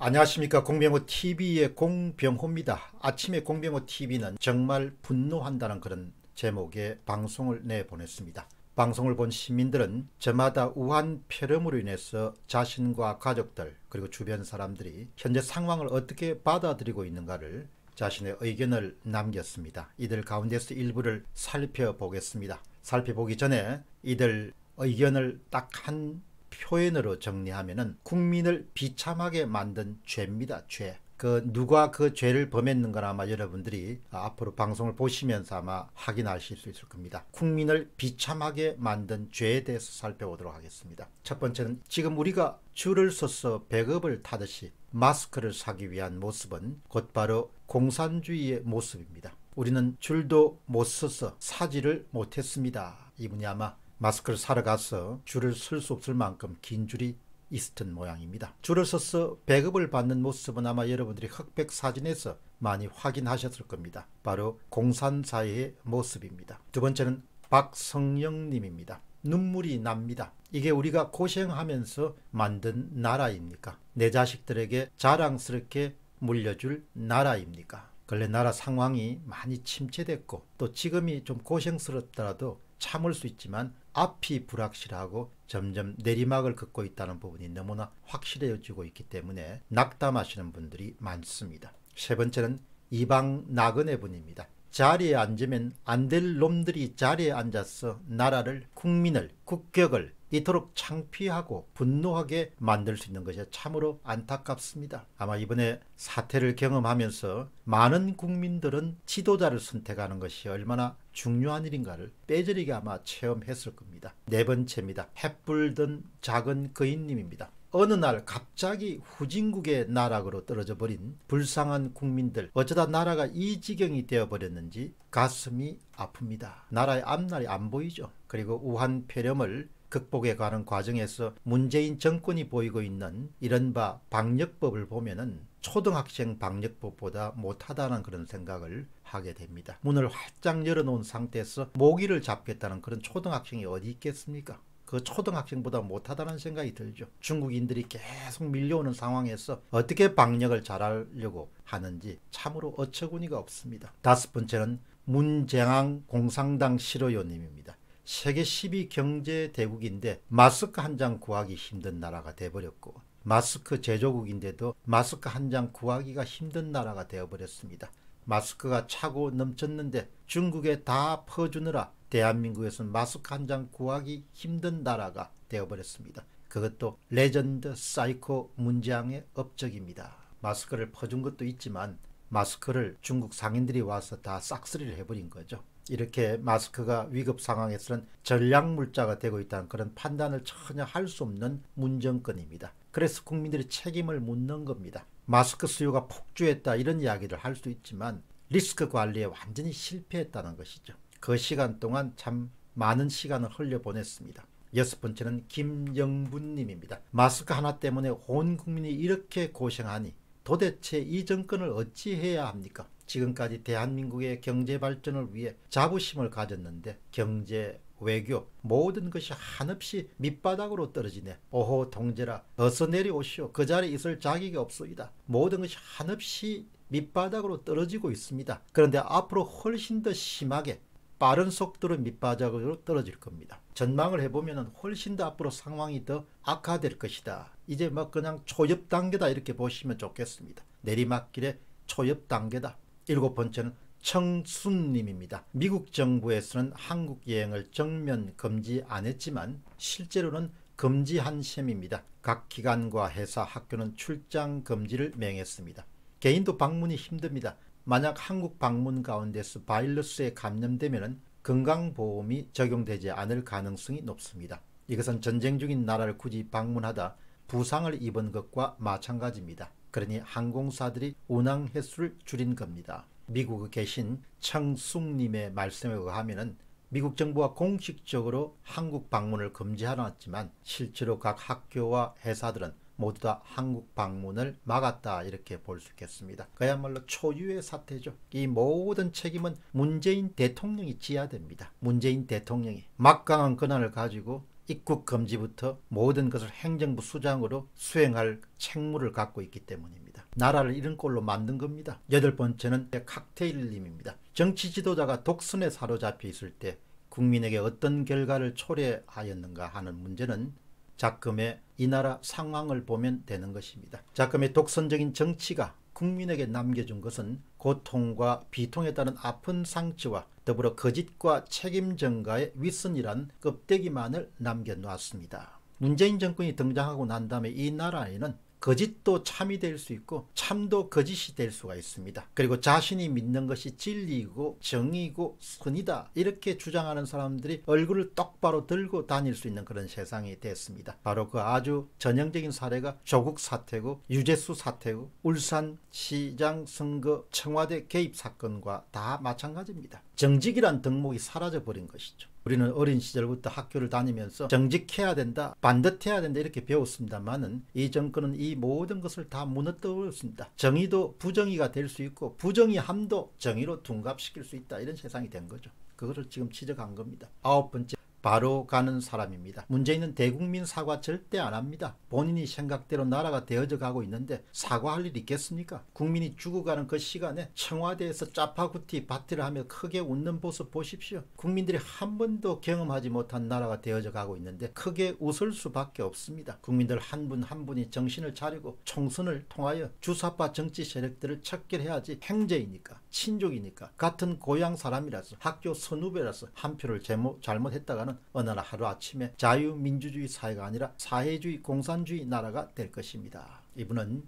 안녕하십니까 공병호TV의 공병호입니다. 아침에 공병호TV는 정말 분노한다는 그런 제목의 방송을 내보냈습니다. 방송을 본 시민들은 저마다 우한 폐렴으로 인해서 자신과 가족들 그리고 주변 사람들이 현재 상황을 어떻게 받아들이고 있는가를 자신의 의견을 남겼습니다. 이들 가운데서 일부를 살펴보겠습니다. 살펴보기 전에 이들 의견을 딱한 표현으로 정리하면은 국민을 비참하게 만든 죄입니다. 죄. 그 누가 그 죄를 범했는가 아마 여러분들이 앞으로 방송을 보시면서 아마 확인하실 수 있을 겁니다. 국민을 비참하게 만든 죄에 대해서 살펴보도록 하겠습니다. 첫 번째는 지금 우리가 줄을 서서 배급을 타듯이 마스크를 사기 위한 모습은 곧바로 공산주의의 모습입니다. 우리는 줄도 못 서서 사지를 못했습니다. 이분이 아마 마스크를 사러 가서 줄을 설 수 없을 만큼 긴 줄이 있었던 모양입니다. 줄을 서서 배급을 받는 모습은 아마 여러분들이 흑백 사진에서 많이 확인하셨을 겁니다. 바로 공산사회의 모습입니다. 두 번째는 박성영님입니다. 눈물이 납니다. 이게 우리가 고생하면서 만든 나라입니까? 내 자식들에게 자랑스럽게 물려줄 나라입니까? 근래 나라 상황이 많이 침체됐고 또 지금이 좀 고생스럽더라도 참을 수 있지만 앞이 불확실하고 점점 내리막을 긋고 있다는 부분이 너무나 확실해지고 있기 때문에 낙담하시는 분들이 많습니다. 세 번째는 이방 나그네 분입니다. 자리에 앉으면 안 될 놈들이 자리에 앉아서 나라를 국민을 국격을 이토록 창피하고 분노하게 만들 수 있는 것이 참으로 안타깝습니다. 아마 이번에 사태를 경험하면서 많은 국민들은 지도자를 선택하는 것이 얼마나 중요한 일인가를 빼저리게 아마 체험했을 겁니다. 네 번째입니다. 햇불든 작은 거인님입니다. 어느 날 갑자기 후진국의 나락으로 떨어져 버린 불쌍한 국민들 어쩌다 나라가 이 지경이 되어버렸는지 가슴이 아픕니다. 나라의 앞날이 안 보이죠. 그리고 우한 폐렴을 극복해 가는 과정에서 문재인 정권이 보이고 있는 이른바 방역법을 보면은 초등학생 방역법보다 못하다는 그런 생각을 하게 됩니다. 문을 활짝 열어놓은 상태에서 모기를 잡겠다는 그런 초등학생이 어디 있겠습니까? 그 초등학생보다 못하다는 생각이 들죠. 중국인들이 계속 밀려오는 상황에서 어떻게 방역을 잘하려고 하는지 참으로 어처구니가 없습니다. 다섯 번째는 문재앙 공상당 실어요님입니다. 세계 10위 경제 대국인데 마스크 한 장 구하기 힘든 나라가 돼버렸고 마스크 제조국인데도 마스크 한 장 구하기가 힘든 나라가 되어버렸습니다. 마스크가 차고 넘쳤는데 중국에 다 퍼주느라 대한민국에서는 마스크 한 장 구하기 힘든 나라가 되어버렸습니다. 그것도 레전드 사이코 문장의 업적입니다. 마스크를 퍼준 것도 있지만 마스크를 중국 상인들이 와서 다 싹쓸이를 해버린 거죠. 이렇게 마스크가 위급 상황에서는 전략물자가 되고 있다는 그런 판단을 전혀 할 수 없는 문정권입니다. 그래서 국민들이 책임을 묻는 겁니다. 마스크 수요가 폭주했다 이런 이야기를 할 수 있지만 리스크 관리에 완전히 실패했다는 것이죠. 그 시간 동안 참 많은 시간을 흘려보냈습니다. 여섯 번째는 김영분님입니다. 마스크 하나 때문에 온 국민이 이렇게 고생하니 도대체 이 정권을 어찌해야 합니까? 지금까지 대한민국의 경제 발전을 위해 자부심을 가졌는데 경제 외교 모든 것이 한없이 밑바닥으로 떨어지네. 오호 동제라 어서 내려오시오. 그 자리에 있을 자격이 없소이다. 모든 것이 한없이 밑바닥으로 떨어지고 있습니다. 그런데 앞으로 훨씬 더 심하게 빠른 속도로 밑바닥으로 떨어질 겁니다. 전망을 해보면 훨씬 더 앞으로 상황이 더 악화될 것이다. 이제 막 뭐 그냥 초엽 단계다 이렇게 보시면 좋겠습니다. 내리막길의 초엽 단계다. 일곱 번째는 청순님입니다. 미국 정부에서는 한국 여행을 정면 금지 안 했지만 실제로는 금지한 셈입니다. 각 기관과 회사, 학교는 출장 금지를 명했습니다. 개인도 방문이 힘듭니다. 만약 한국 방문 가운데서 바이러스에 감염되면 건강보험이 적용되지 않을 가능성이 높습니다. 이것은 전쟁 중인 나라를 굳이 방문하다 부상을 입은 것과 마찬가지입니다. 그러니 항공사들이 운항 횟수를 줄인 겁니다. 미국에 계신 청숙님의 말씀에 의하면 미국 정부가 공식적으로 한국 방문을 금지하놨지만 실제로 각 학교와 회사들은 모두 다 한국 방문을 막았다 이렇게 볼 수 있겠습니다. 그야말로 초유의 사태죠. 이 모든 책임은 문재인 대통령이 지야 됩니다. 문재인 대통령이 막강한 권한을 가지고 입국 금지부터 모든 것을 행정부 수장으로 수행할 책무를 갖고 있기 때문입니다. 나라를 잃은 꼴로 만든 겁니다. 여덟 번째는 칵테일님입니다. 정치 지도자가 독순에 사로잡혀 있을 때 국민에게 어떤 결과를 초래하였는가 하는 문제는 작금의 이 나라 상황을 보면 되는 것입니다. 작금의 독선적인 정치가 국민에게 남겨준 것은 고통과 비통에 따른 아픈 상처와 더불어 거짓과 책임 전가의 윗선이란 껍데기만을 남겨놓았습니다. 문재인 정권이 등장하고 난 다음에 이 나라에는 거짓도 참이 될 수 있고 참도 거짓이 될 수가 있습니다. 그리고 자신이 믿는 것이 진리이고 정의고 선이다 이렇게 주장하는 사람들이 얼굴을 똑바로 들고 다닐 수 있는 그런 세상이 됐습니다. 바로 그 아주 전형적인 사례가 조국 사태고 유재수 사태고 울산시장 선거 청와대 개입 사건과 다 마찬가지입니다. 정직이란 덕목이 사라져버린 것이죠. 우리는 어린 시절부터 학교를 다니면서 정직해야 된다 반듯해야 된다 이렇게 배웠습니다만은 이 정권은 이 모든 것을 다 무너뜨렸습니다. 정의도 부정의가 될 수 있고 부정의함도 정의로 둔갑시킬 수 있다 이런 세상이 된 거죠. 그거를 지금 지적한 겁니다. 아홉 번째 바로 가는 사람입니다. 문재인은 대국민 사과 절대 안 합니다. 본인이 생각대로 나라가 되어져 가고 있는데 사과할 일 있겠습니까? 국민이 죽어가는 그 시간에 청와대에서 짜파구티 바티를 하며 크게 웃는 모습 보십시오. 국민들이 한 번도 경험하지 못한 나라가 되어져 가고 있는데 크게 웃을 수밖에 없습니다. 국민들 한 분한 한 분이 정신을 차리고 총선을 통하여 주사파 정치 세력들을 척결해야지 행제이니까 친족이니까 같은 고향 사람이라서 학교 선후배라서 한 표를 제모, 잘못했다가 나라는 어느 날 하루아침에 자유민주주의 사회가 아니라 사회주의 공산주의 나라가 될 것입니다. 이분은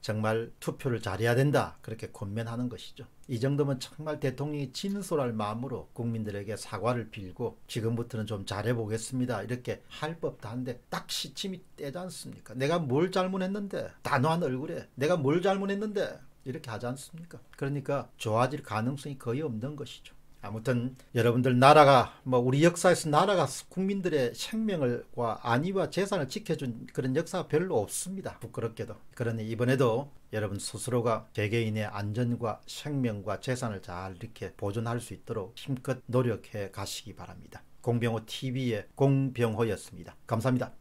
정말 투표를 잘해야 된다 그렇게 권면하는 것이죠. 이 정도면 정말 대통령이 진솔할 마음으로 국민들에게 사과를 빌고 지금부터는 좀 잘해보겠습니다 이렇게 할 법도 한데 딱 시침이 떼지 않습니까? 내가 뭘 잘못했는데 단호한 얼굴에 내가 뭘 잘못했는데 이렇게 하지 않습니까? 그러니까 좋아질 가능성이 거의 없는 것이죠. 아무튼 여러분들 나라가 뭐 우리 역사에서 나라가 국민들의 생명을과 안위와 재산을 지켜준 그런 역사가 별로 없습니다. 부끄럽게도. 그러니 이번에도 여러분 스스로가 개개인의 안전과 생명과 재산을 잘 이렇게 보존할 수 있도록 힘껏 노력해 가시기 바랍니다. 공병호 TV의 공병호였습니다. 감사합니다.